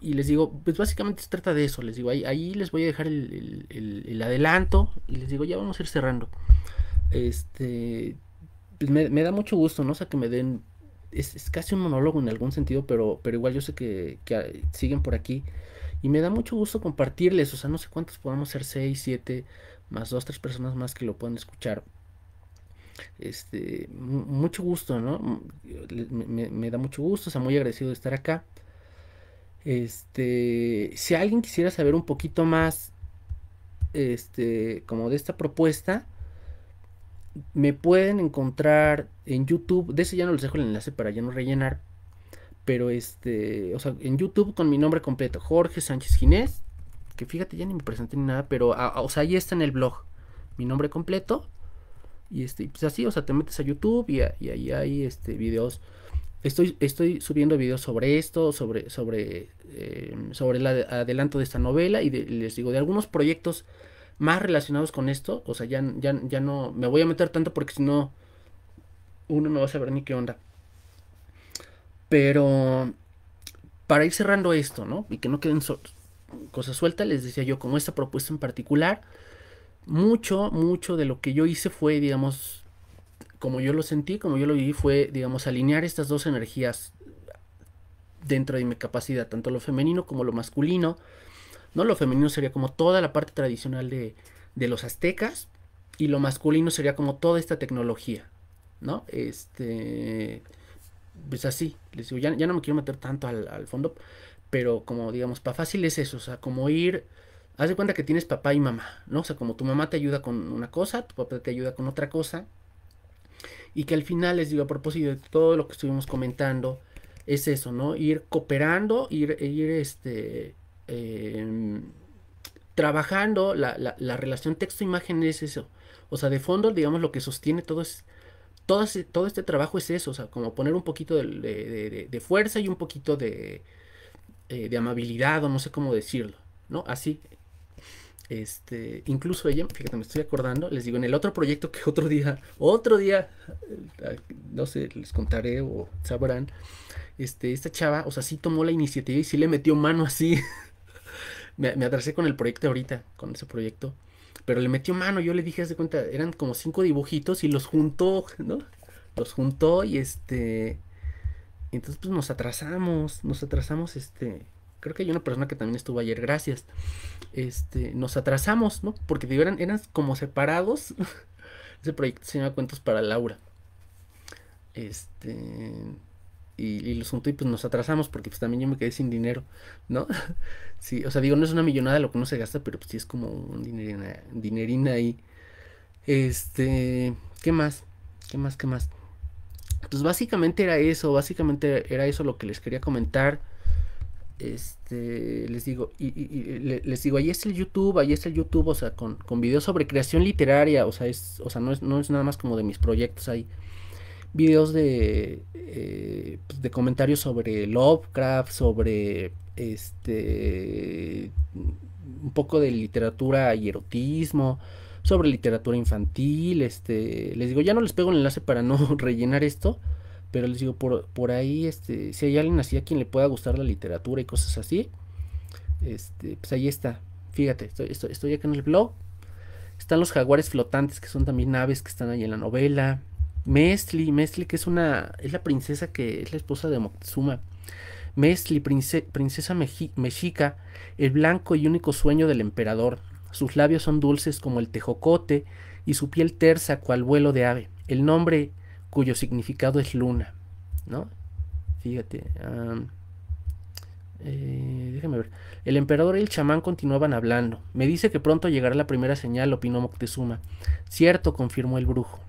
Y, les digo, pues básicamente se trata de eso. Les digo, ahí, les voy a dejar el, adelanto. Y les digo, ya vamos a ir cerrando. Este. Pues me, da mucho gusto, ¿no? O sea, que me den. Es, casi un monólogo en algún sentido, pero, pero igual yo sé que, ah, siguen por aquí. Y me da mucho gusto compartirles. O sea, no sé cuántos podamos ser, 6, 7, más dos, tres personas más que lo puedan escuchar este, mucho gusto, ¿no? Mm, me, da mucho gusto, o sea, muy agradecido de estar acá. Este, si alguien quisiera saber un poquito más, este, como de esta propuesta, me pueden encontrar en YouTube, de ese ya no les dejo el enlace para ya no rellenar, pero este, o sea, en YouTube con mi nombre completo, Jorge Sánchez Ginés, que fíjate, ya ni me presenté ni nada, pero, ah, o sea, ahí está en el blog, mi nombre completo, este, y pues así, o sea, te metes a YouTube y, ahí hay este, videos. Estoy, estoy subiendo videos sobre esto, sobre, sobre, em, sobre el adelanto de esta novela y les digo, de algunos proyectos más relacionados con esto. O sea, ya, ya, no me voy a meter tanto porque si no, uno no va a saber ni qué onda. Pero para ir cerrando esto, ¿no? Y que no queden cosas sueltas, les decía yo, como esta propuesta en particular, mucho, mucho de lo que yo hice fue, digamos, como yo lo sentí, como yo lo viví, fue, digamos, alinear estas dos energías dentro de mi capacidad, tanto lo femenino como lo masculino. ¿no? Lo femenino sería como toda la parte tradicional de, los aztecas y lo masculino sería como toda esta tecnología, ¿no? Este, pues así, les digo, ya, ya no me quiero meter tanto al, al fondo, pero como digamos, para fácil es eso, o sea, como ir haz de cuenta que tienes papá y mamá, ¿no? O sea, como tu mamá te ayuda con una cosa, tu papá te ayuda con otra cosa. Y que al final, les digo, a propósito de todo lo que estuvimos comentando, es eso, ¿no? Ir cooperando, ir, ir este, em, trabajando. La, relación texto-imagen es eso. O sea, de fondo, digamos, lo que sostiene todo es... Todo, este trabajo es eso, o sea, como poner un poquito de, fuerza y un poquito de, eh, de amabilidad, o no sé cómo decirlo, ¿no? Así, este, incluso ella, fíjate, me estoy acordando, les digo, en el otro proyecto que otro día, otro día, eh, no sé, les contaré o sabrán, este, esta chava, o sea, sí tomó la iniciativa y sí le metió mano así. [laughs] me, me atrasé con el proyecto ahorita, con ese proyecto, pero le metió mano, yo le dije, haz de cuenta, eran como cinco dibujitos y los juntó, ¿no? Los juntó y este, entonces pues nos atrasamos, nos atrasamos este, creo que hay una persona que también estuvo ayer, gracias. Este, nos atrasamos, ¿no? Porque eran, como separados. [laughs] Ese proyecto se llama Cuentos para Laura. Este. Y, y, los y pues nos atrasamos porque pues también yo me quedé sin dinero, ¿no? [laughs] sí, o sea, digo, no es una millonada lo que uno se gasta, pero pues sí es como un dinerina, dinerina ahí. Este, ¿qué más? ¿Qué más? ¿Qué más? Pues básicamente era eso, básicamente era eso lo que les quería comentar este, les digo, les digo, ahí es el YouTube, ahí es el YouTube, o sea, con, con videos sobre creación literaria, o sea, es, o sea, no es, nada más como de mis proyectos, hay videos de, eh, pues, de comentarios sobre Lovecraft, sobre, este, un poco de literatura y erotismo, sobre literatura infantil, este, les digo, ya no les pego el enlace para no [laughs] rellenar esto, pero les digo, por, ahí, este, si hay alguien así a quien le pueda gustar la literatura y cosas así, este, pues ahí está. Fíjate, estoy, estoy, acá en el blog. Están los jaguares flotantes, que son también aves que están ahí en la novela. Mestli que es una. es la princesa que es la esposa de Moctezuma. Mestli princesa mexica, el blanco y único sueño del emperador. Sus labios son dulces como el tejocote y su piel tersa cual vuelo de ave. El nombre cuyo significado es luna, ¿no? Fíjate. Eh, déjame ver. El emperador y el chamán continuaban hablando. Me dice que pronto llegará la primera señal, opinó Moctezuma. Cierto, confirmó el brujo.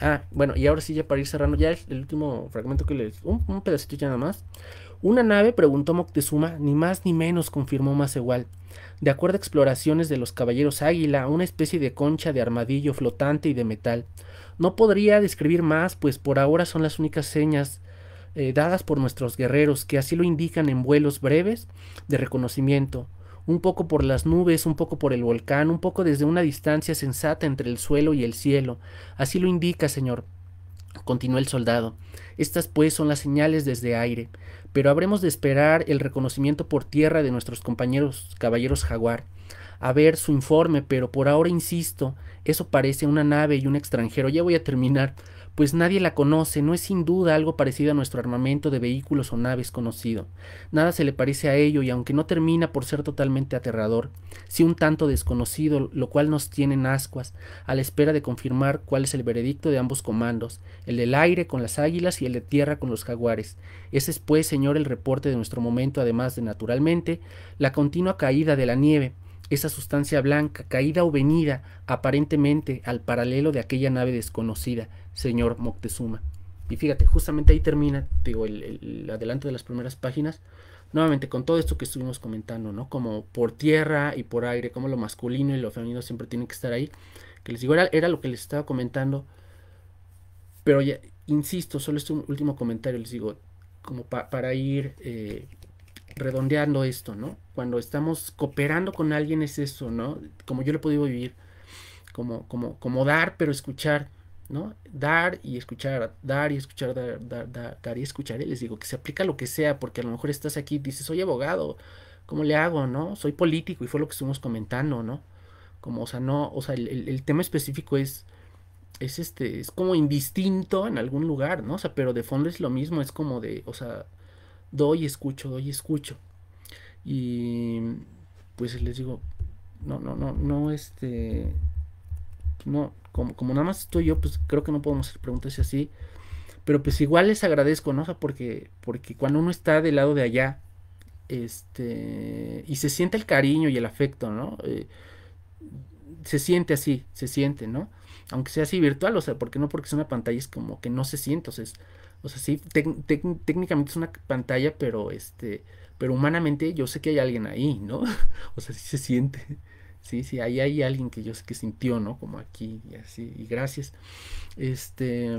Ah, bueno, y ahora sí, ya para ir cerrando, ya el, el último fragmento que les. Un, pedacito ya nada más. Una nave, preguntó Moctezuma, ni más ni menos, confirmó igual De acuerdo a exploraciones de los caballeros águila, una especie de concha de armadillo flotante y de metal. No podría describir más, pues por ahora son las únicas señas eh, dadas por nuestros guerreros, que así lo indican en vuelos breves de reconocimiento, un poco por las nubes, un poco por el volcán, un poco desde una distancia sensata entre el suelo y el cielo. Así lo indica, señor. Continuó el soldado. Estas pues son las señales desde aire, pero habremos de esperar el reconocimiento por tierra de nuestros compañeros caballeros jaguar. A ver su informe, pero por ahora insisto eso parece una nave y un extranjero. Ya voy a terminar. Pues nadie la conoce, no es sin duda algo parecido a nuestro armamento de vehículos o naves conocido. Nada se le parece a ello y aunque no termina por ser totalmente aterrador, si un tanto desconocido, lo cual nos tiene en ascuas, a la espera de confirmar cuál es el veredicto de ambos comandos, el del aire con las águilas y el de tierra con los jaguares. Ese es pues, señor, el reporte de nuestro momento, además de, naturalmente, la continua caída de la nieve esa sustancia blanca caída o venida aparentemente al paralelo de aquella nave desconocida, señor Moctezuma. Y fíjate, justamente ahí termina digo, el, de las primeras páginas. Nuevamente con todo esto que estuvimos comentando, ¿no? Como por tierra y por aire, como lo masculino y lo femenino siempre tienen que estar ahí. Que les digo, era, lo que les estaba comentando. Pero ya, insisto, solo es este un último comentario les digo, como para ir eh, redondeando esto, ¿no? Cuando estamos cooperando con alguien es eso, ¿no? Como yo lo he podido vivir, como, como, como dar, pero escuchar, ¿no? Dar y escuchar, dar y escuchar, dar, dar, dar, y escuchar. Y les digo que se aplica lo que sea, porque a lo mejor estás aquí y dices, soy abogado, ¿cómo le hago, no? Soy político, y fue lo que estuvimos comentando, ¿no? Como, o sea, no, o sea, el, el tema específico es, es este, es como indistinto en algún lugar, ¿no? O sea, pero de fondo es lo mismo, es como de, o sea, doy escucho, doy escucho. Y pues les digo, no, no, no, no, este, no, como, como nada más estoy yo, pues creo que no podemos hacer preguntas así. Pero pues igual les agradezco, ¿no? O sea, porque, porque cuando uno está del lado de allá, este, y se siente el cariño y el afecto, ¿no? Eh, se siente así, se siente, ¿no? Aunque sea así virtual, o sea, porque no porque es una pantalla, es como que no se siente, o sea, es, o sea, sí, técnicamente es una pantalla, pero este, pero humanamente yo sé que hay alguien ahí, ¿no? [laughs] o sea, sí se siente. Sí, sí, ahí hay alguien que yo sé que sintió, ¿no? Como aquí y así, y gracias. Este,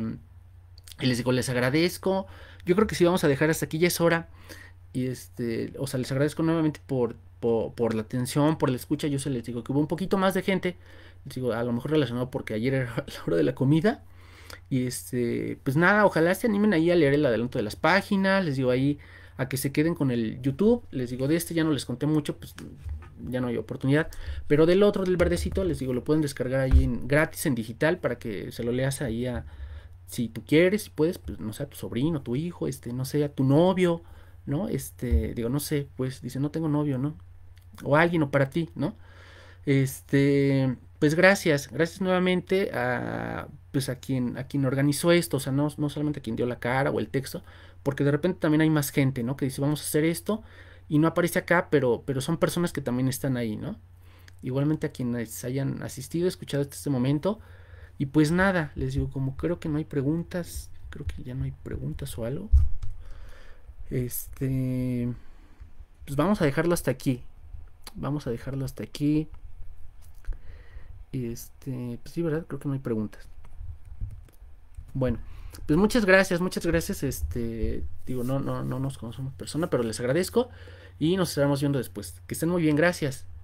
y les digo, les agradezco. Yo creo que sí vamos a dejar hasta aquí, ya es hora. Y este, o sea, les agradezco nuevamente por, por, la atención, por la escucha. Yo se les digo que hubo un poquito más de gente. Les digo, a lo mejor relacionado porque ayer era [laughs] la hora de la comida y este, pues nada, ojalá se animen ahí a leer el adelanto de las páginas, les digo ahí a que se queden con el YouTube, les digo de este ya no les conté mucho, pues ya no hay oportunidad, pero del otro, del verdecito, les digo, lo pueden descargar ahí en, gratis en digital para que se lo leas ahí a, si tú quieres, si puedes, pues no sé, a tu sobrino, tu hijo, este, no sé, a tu novio, ¿no? Este, digo, no sé, pues dice, no tengo novio, ¿no? O alguien o para ti, ¿no? Este, pues gracias, gracias nuevamente a, pues a quien, a quien organizó esto, o sea, no, solamente a quien dio la cara o el texto, porque de repente también hay más gente, ¿no? Que dice, vamos a hacer esto, y no aparece acá, pero, pero son personas que también están ahí, ¿no? Igualmente a quienes hayan asistido, escuchado hasta este momento, y pues nada, les digo, como creo que no hay preguntas, creo que ya no hay preguntas o algo, este, pues vamos a dejarlo hasta aquí, vamos a dejarlo hasta aquí, este, pues sí, ¿verdad? Creo que no hay preguntas. Bueno, pues muchas gracias, muchas gracias. Este, digo, no, no, no nos conocemos persona, pero les agradezco y nos estaremos viendo después. Que estén muy bien, gracias.